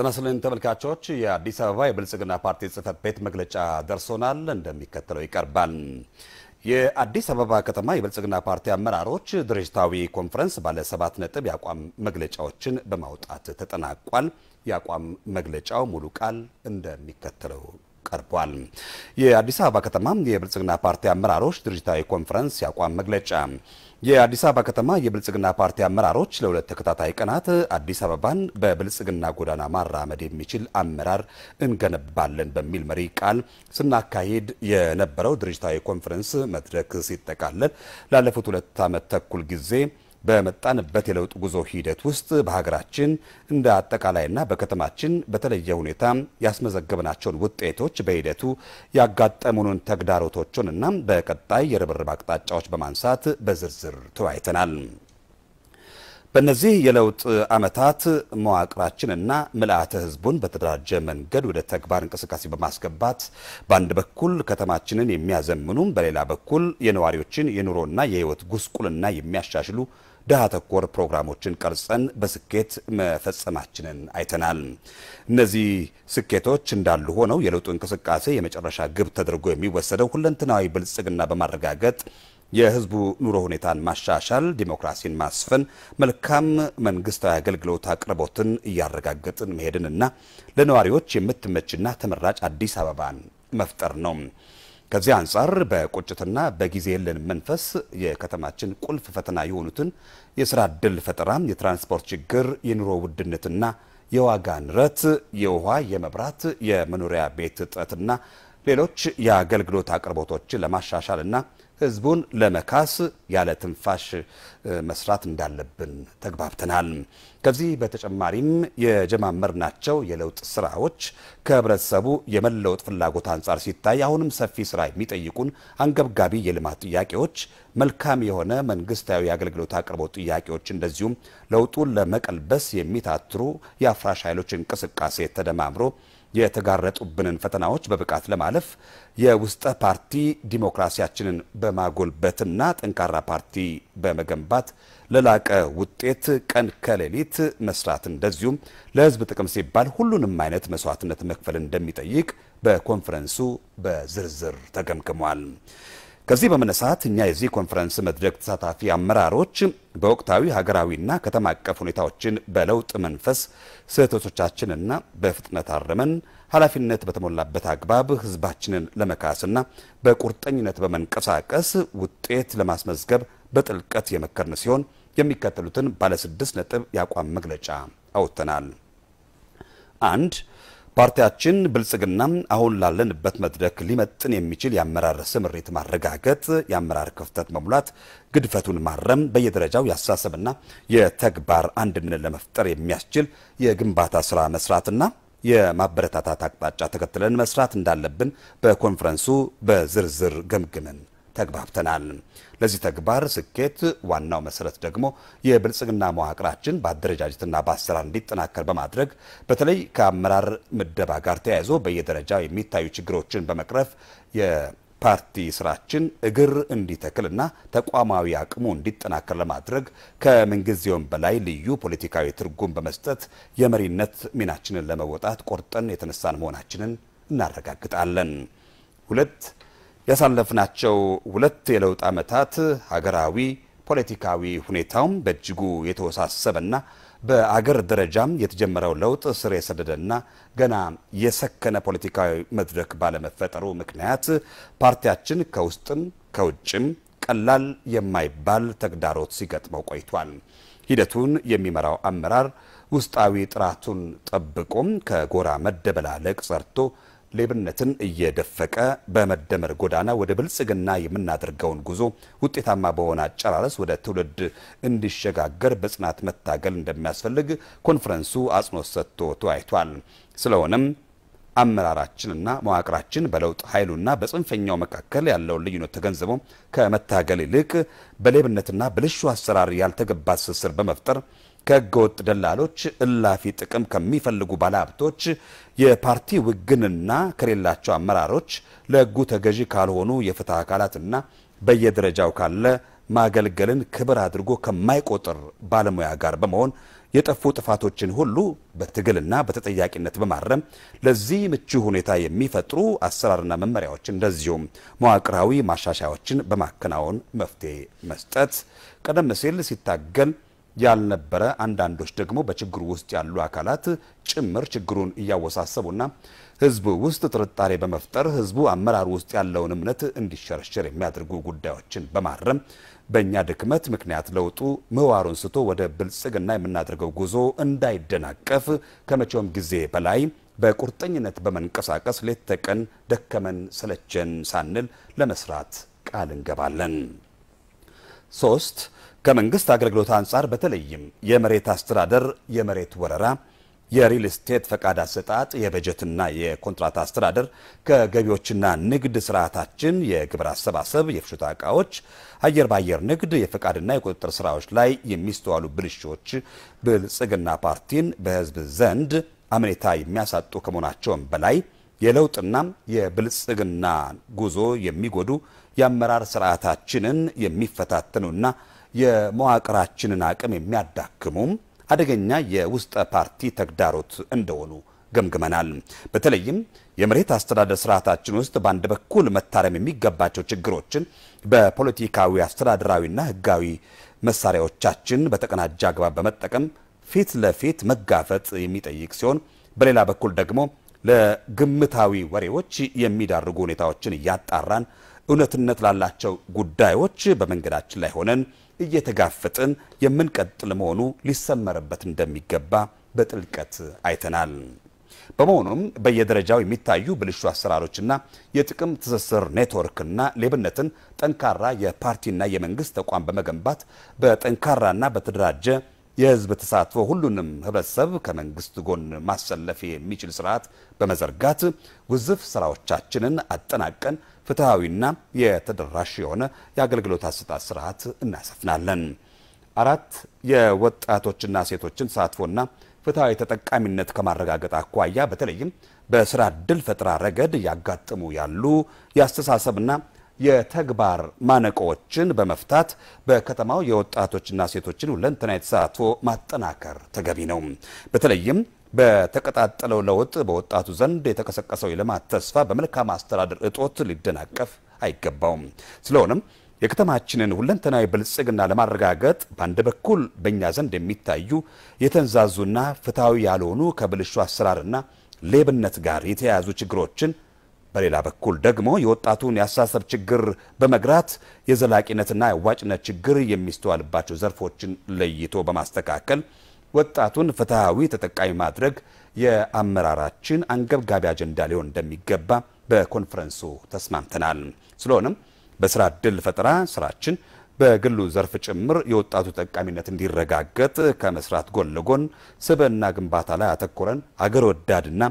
ጥናስልን ተመልካቾች የአዲስ አበባ የብልጽግና ፓርቲ ጽህፈት ቤት መግለጫ ደርሶናል፣ እንደሚከተለው ይቀርባል። የአዲስ አበባ ከተማ የብልጽግና ፓርቲ አመራሮች ድርጅታዊ ኮንፈረንስ ባለ ሰባት ነጥብ የአቋም መግለጫዎችን በማውጣት ተጠናቋል። የአቋም መግለጫው ሙሉ ቃል እንደሚከተለው ቀርቧል። የአዲስ አበባ ከተማ የብልጽግና ፓርቲ አመራሮች ድርጅታዊ ኮንፈረንስ ያቋም መግለጫ የአዲስ አበባ ከተማ የብልጽግና ፓርቲ አመራሮች ለሁለት ተከታታይ ቀናት አዲስ አበባን በብልጽግና ጎዳና ማራመድ የሚችል አመራር እንገነባለን በሚል መሪ ቃል ስናካሄድ የነበረው ድርጅታዊ ኮንፈረንስ መድረክ ሲጠቃለል ላለፉት ሁለት ዓመት ተኩል ጊዜ በመጣንበት የለውጥ ጉዞ ሂደት ውስጥ በሀገራችን እንደ አጠቃላይና በከተማችን በተለየ ሁኔታ ያስመዘገብናቸውን ውጤቶች፣ በሂደቱ ያጋጠሙንን ተግዳሮቶችን እና በቀጣይ የርብርብ አቅጣጫዎች በማንሳት በዝርዝር ተወያይተናል። በእነዚህ የለውጥ ዓመታት መዋቅራችንና ምልአተ ሕዝቡን በተደራጀ መንገድ ወደ ተግባር እንቅስቃሴ በማስገባት በአንድ በኩል ከተማችንን የሚያዘምኑም በሌላ በኩል የነዋሪዎችን የኑሮና የሕይወት ጉስቁልና የሚያሻሽሉ ድሃ ተኮር ፕሮግራሞችን ቀርጸን በስኬት መፈጸማችንን አይተናል። እነዚህ ስኬቶች እንዳሉ ሆነው የለውጡ እንቅስቃሴ የመጨረሻ ግብ ተደርጎ የሚወሰደው ሁለንትናዊ ብልጽግና በማረጋገጥ የህዝቡ ኑሮ ሁኔታን ማሻሻል፣ ዲሞክራሲን ማስፈን፣ መልካም መንግስታዊ አገልግሎት አቅርቦትን እያረጋገጥን መሄድንና ለነዋሪዎች የምትመችና ተመራጭ አዲስ አበባን መፍጠር ነው። ከዚህ አንጻር በቁጭትና በጊዜ የለን መንፈስ የከተማችን ቁልፍ ፈተና የሆኑትን የስራ እድል ፈጠራ፣ የትራንስፖርት ችግር፣ የኑሮ ውድነትና የዋጋ ንረት፣ የውሃ፣ የመብራት፣ የመኖሪያ ቤት እጥረትና ሌሎች የአገልግሎት አቅርቦቶችን ለማሻሻልና ህዝቡን ለመካስ ያለ ትንፋሽ መስራት እንዳለብን ተግባብተናል። ከዚህ በተጨማሪም የጀማመርናቸው የለውጥ ስራዎች ከህብረተሰቡ የመለወጥ ፍላጎት አንጻር ሲታይ አሁንም ሰፊ ስራ የሚጠይቁን አንገብጋቢ የልማት ጥያቄዎች፣ መልካም የሆነ መንግስታዊ የአገልግሎት አቅርቦት ጥያቄዎች፣ እንደዚሁም ለውጡን ለመቀልበስ የሚታትሩ የአፍራሽ ኃይሎች እንቅስቃሴ ተደማምሮ የተጋረጡብንን ፈተናዎች በብቃት ለማለፍ የውስጠ ፓርቲ ዲሞክራሲያችንን በማጎልበትና ጠንካራ ፓርቲ በመገንባት ለላቀ ውጤት ቀን ከሌሊት መስራት እንደዚሁም ለሕዝብ ጥቅም ሲባል ሁሉንም አይነት መስዋዕትነት መክፈል እንደሚጠይቅ በኮንፈረንሱ በዝርዝር ተገምግሟል። ከዚህ በመነሳት እኛ የዚህ ኮንፈረንስ መድረክ ተሳታፊ አመራሮች በወቅታዊ ሀገራዊና ከተማ አቀፍ ሁኔታዎችን በለውጥ መንፈስ ስህተቶቻችንና በፍጥነት አርመን ኃላፊነት በተሞላበት አግባብ ህዝባችንን ለመካስና በቁርጠኝነት በመንቀሳቀስ ውጤት ለማስመዝገብ በጥልቀት የመከርን ሲሆን የሚከተሉትን ባለስድስት ነጥብ የአቋም መግለጫ አውጥተናል። አንድ ፓርቲያችን ብልጽግና አሁን ላለንበት መድረክ ሊመጥን የሚችል የአመራር ስምሪት ማረጋገጥ፣ የአመራር ክፍተት መሙላት፣ ግድፈቱን ማረም፣ በየደረጃው የአስተሳሰብና የተግባር አንድነት ለመፍጠር የሚያስችል የግንባታ ስራ መስራትና የማበረታታት አቅጣጫ ተከትለን መስራት እንዳለብን በኮንፈረንሱ በዝርዝር ገምግመን ተግባብተናል። ለዚህ ተግባር ስኬት ዋናው መሰረት ደግሞ የብልጽግና መዋቅራችን በአደረጃጀትና በአሰራር እንዲጠናከር በማድረግ በተለይ ከአመራር ምደባ ጋር ተያይዞ በየደረጃው የሚታዩ ችግሮችን በመቅረፍ የፓርቲ ስራችን እግር እንዲተክልና ተቋማዊ አቅሙ እንዲጠናከር ለማድረግ ከምንጊዜውም በላይ ልዩ ፖለቲካዊ ትርጉም በመስጠት የመሪነት ሚናችንን ለመወጣት ቆርጠን የተነሳን መሆናችንን እናረጋግጣለን። ሁለት ያሳለፍናቸው ሁለት የለውጥ ዓመታት ሀገራዊ ፖለቲካዊ ሁኔታውም በእጅጉ የተወሳሰበና በአገር ደረጃም የተጀመረው ለውጥ ስር የሰደደና ገና የሰከነ ፖለቲካዊ መድረክ ባለመፈጠሩ ምክንያት ፓርቲያችን ከውስጥም ከውጭም ቀላል የማይባል ተግዳሮት ሲገጥመው ቆይቷል። ሂደቱን የሚመራው አመራር ውስጣዊ ጥራቱን ጠብቆም ከጎራ መደበላለቅ ሰርቶ ሌብነትን እየደፈቀ በመደመር ጎዳና ወደ ብልጽግና የምናደርገውን ጉዞ ውጤታማ በሆነ አጨራረስ ወደ ትውልድ እንዲሸጋገር በጽናት መታገል እንደሚያስፈልግ ኮንፈረንሱ አጽንኦት ሰጥቶ ተወያይቷል። ስለሆነም አመራራችንና መዋቅራችን በለውጥ ኃይሉና በጽንፈኛው መካከል ያለውን ልዩነት ተገንዝቦ ከመታገል ይልቅ በሌብነትና ብልሹ አሰራር ያልተገባ ትስስር በመፍጠር ከህገወጥ ደላሎች እላፊ ጥቅም ከሚፈልጉ ባለሀብቶች፣ የፓርቲ ውግንና ከሌላቸው አመራሮች፣ ለህጉ ተገዢ ካልሆኑ የፍትህ አካላትና በየደረጃው ካለ ማገልገልን ክብር አድርጎ ከማይቆጥር ባለሙያ ጋር በመሆን የጠፉ ጥፋቶችን ሁሉ በትግልና በተጠያቂነት በማረም ለዚህ ምቹ ሁኔታ የሚፈጥሩ አሰራርና መመሪያዎች እንደዚሁም መዋቅራዊ ማሻሻያዎችን በማከናወን መፍትሄ መስጠት ቀደም ሲል ሲታገል ያልነበረ፣ አንዳንዶች ደግሞ በችግሩ ውስጥ ያሉ አካላት ጭምር ችግሩን እያወሳሰቡና ህዝቡ ውስጥ ጥርጣሬ በመፍጠር ህዝቡ አመራር ውስጥ ያለውን እምነት እንዲሸረሸር የሚያደርጉ ጉዳዮችን በማረም በእኛ ድክመት ምክንያት ለውጡ ምህዋሩን ስቶ ወደ ብልጽግና የምናደርገው ጉዞ እንዳይደናቀፍ ከመቼውም ጊዜ በላይ በቁርጠኝነት በመንቀሳቀስ ሌት ተቀን ደከመን ሰለቸን ሳንል ለመስራት ቃል እንገባለን። ሶስት ከመንግስት አገልግሎት አንጻር በተለይም የመሬት አስተዳደር፣ የመሬት ወረራ፣ የሪል ስቴት ፈቃድ አሰጣጥ፣ የበጀትና የኮንትራት አስተዳደር፣ ከገቢዎችና ንግድ ስርዓታችን፣ የግብር አሰባሰብ፣ የፍጆታ እቃዎች አየር በአየር ንግድ፣ የፈቃድና የቁጥጥር ስራዎች ላይ የሚስተዋሉ ብልሾች ብልጽግና ፓርቲን በህዝብ ዘንድ አመኔታ የሚያሳጡ ከመሆናቸውም በላይ የለውጥና የብልጽግና ጉዞ የሚጎዱ የአመራር ስርዓታችንን የሚፈታተኑና የመዋቅራችንን አቅም የሚያዳክሙም አደገኛ የውስጠ ፓርቲ ተግዳሮት እንደሆኑ ገምግመናል። በተለይም የመሬት አስተዳደር ስርዓታችን ውስጥ በአንድ በኩል መታረም የሚገባቸው ችግሮችን በፖለቲካዊ አስተዳደራዊና ህጋዊ መሳሪያዎቻችን በተቀናጀ አግባብ በመጠቀም ፊት ለፊት መጋፈጥ የሚጠይቅ ሲሆን፣ በሌላ በኩል ደግሞ ለግምታዊ ወሬዎች የሚዳርጉ ሁኔታዎችን እያጣራን እውነትነት ላላቸው ጉዳዮች በመንገዳችን ላይ ሆነን እየተጋፈጥን የምንቀጥል መሆኑ ሊሰመርበት እንደሚገባ በጥልቀት አይተናል። በመሆኑም በየደረጃው የሚታዩ ብልሹ አሰራሮችና የጥቅም ትስስር ኔትወርክና ሌብነትን ጠንካራ የፓርቲና የመንግስት ተቋም በመገንባት በጠንካራና በተደራጀ የህዝብ ተሳትፎ ሁሉንም ህብረተሰብ ከመንግስት ጎን ማሰለፍ የሚችል ስርዓት በመዘርጋት ግዙፍ ስራዎቻችንን አጠናቀን ፍትሐዊና የተደራሽ የሆነ የአገልግሎት አሰጣጥ ስርዓት እናሰፍናለን። አራት የወጣቶችና ሴቶችን ተሳትፎና ፍትሐዊ ተጠቃሚነት ከማረጋገጥ አኳያ በተለይም በስራ እድል ፈጠራ ረገድ እያጋጠሙ ያሉ የአስተሳሰብና የተግባር ማነቆዎችን በመፍታት በከተማው የወጣቶችና ሴቶችን ሁለንተናዊ ተሳትፎ ማጠናከር ተገቢ ነው። በተለይም በተቀጣጠለው ለውጥ በወጣቱ ዘንድ የተቀሰቀሰው የልማት ተስፋ በመልካም አስተዳደር እጦት ሊደናቀፍ አይገባውም። ስለሆነም የከተማችንን ሁለንተናዊ ብልጽግና ለማረጋገጥ በአንድ በኩል በእኛ ዘንድ የሚታዩ የተንዛዙና ፍትሐዊ ያልሆኑ ከብልሹ አሰራርና ሌብነት ጋር የተያያዙ ችግሮችን በሌላ በኩል ደግሞ የወጣቱን የአስተሳሰብ ችግር በመግራት የዘላቂነትና የአዋጭነት ችግር የሚስተዋልባቸው ዘርፎችን ለይቶ በማስተካከል ወጣቱን ፍትሐዊ ተጠቃሚ ማድረግ የአመራራችን አንገብጋቢ አጀንዳ ሊሆን እንደሚገባ በኮንፈረንሱ ተስማምተናል። ስለሆነም በስራ እድል ፈጠራ ስራችን በግሉ ዘርፍ ጭምር የወጣቱ ተጠቃሚነት እንዲረጋገጥ ከመስራት ጎን ለጎን ስብዕና ግንባታ ላይ አተኮረን አገር ወዳድና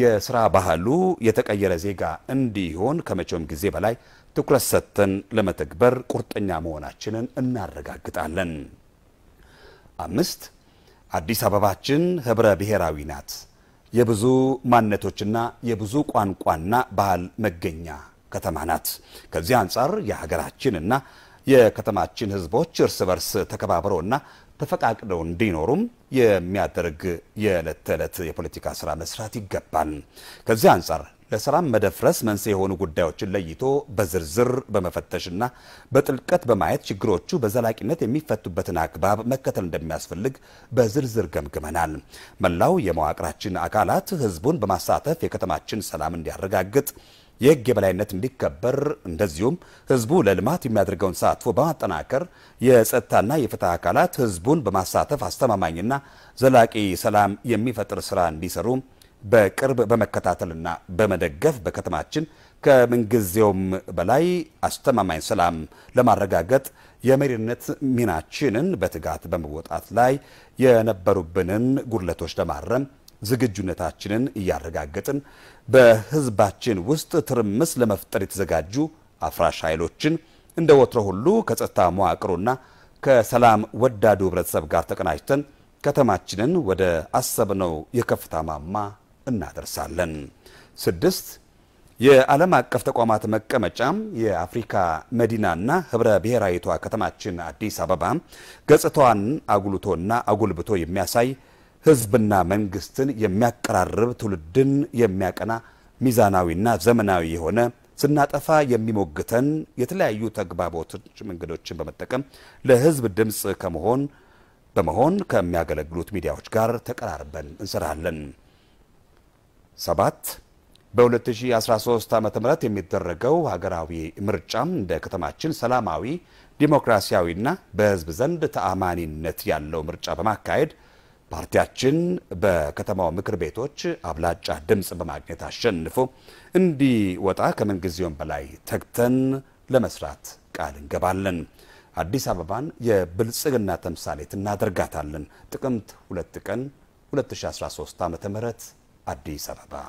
የስራ ባህሉ የተቀየረ ዜጋ እንዲሆን ከመቼውም ጊዜ በላይ ትኩረት ሰጥተን ለመተግበር ቁርጠኛ መሆናችንን እናረጋግጣለን። አምስት አዲስ አበባችን ህብረ ብሔራዊ ናት። የብዙ ማንነቶችና የብዙ ቋንቋና ባህል መገኛ ከተማ ናት። ከዚህ አንጻር የሀገራችንና የከተማችን ህዝቦች እርስ በርስ ተከባብረውና ተፈቃቅደው እንዲኖሩም የሚያደርግ የዕለት ተዕለት የፖለቲካ ስራ መስራት ይገባል። ከዚህ አንጻር ለሰላም መደፍረስ መንስኤ የሆኑ ጉዳዮችን ለይቶ በዝርዝር በመፈተሽና በጥልቀት በማየት ችግሮቹ በዘላቂነት የሚፈቱበትን አግባብ መከተል እንደሚያስፈልግ በዝርዝር ገምግመናል። መላው የመዋቅራችን አካላት ህዝቡን በማሳተፍ የከተማችን ሰላም እንዲያረጋግጥ የህግ የበላይነት እንዲከበር እንደዚሁም ህዝቡ ለልማት የሚያደርገውን ተሳትፎ በማጠናከር የጸጥታና የፍትህ አካላት ህዝቡን በማሳተፍ አስተማማኝና ዘላቂ ሰላም የሚፈጥር ስራ እንዲሰሩ በቅርብ በመከታተልና በመደገፍ በከተማችን ከምንጊዜውም በላይ አስተማማኝ ሰላም ለማረጋገጥ የመሪነት ሚናችንን በትጋት በመወጣት ላይ የነበሩብንን ጉድለቶች ለማረም ዝግጁነታችንን እያረጋገጥን በህዝባችን ውስጥ ትርምስ ለመፍጠር የተዘጋጁ አፍራሽ ኃይሎችን እንደ ወትሮ ሁሉ ከጸጥታ መዋቅሩና ከሰላም ወዳዱ ህብረተሰብ ጋር ተቀናጅተን ከተማችንን ወደ አሰብነው የከፍታ ማማ እናደርሳለን። ስድስት የዓለም አቀፍ ተቋማት መቀመጫም የአፍሪካ መዲናና ህብረ ብሔራዊቷ ከተማችን አዲስ አበባ ገጽታዋን አጉልቶና አጉልብቶ የሚያሳይ ህዝብና መንግስትን የሚያቀራርብ ትውልድን የሚያቀና ሚዛናዊና ዘመናዊ የሆነ ስናጠፋ የሚሞግተን የተለያዩ ተግባቦቶች መንገዶችን በመጠቀም ለህዝብ ድምፅ ከመሆን በመሆን ከሚያገለግሉት ሚዲያዎች ጋር ተቀራርበን እንሰራለን። ሰባት በ2013 ዓ ም የሚደረገው ሀገራዊ ምርጫ እንደ ከተማችን ሰላማዊ ዲሞክራሲያዊና በህዝብ ዘንድ ተአማኒነት ያለው ምርጫ በማካሄድ ፓርቲያችን በከተማው ምክር ቤቶች አብላጫ ድምፅ በማግኘት አሸንፎ እንዲወጣ ከምንጊዜውም በላይ ተግተን ለመስራት ቃል እንገባለን። አዲስ አበባን የብልጽግና ተምሳሌት እናደርጋታለን። ጥቅምት 2 ቀን 2013 ም አዲስ አበባ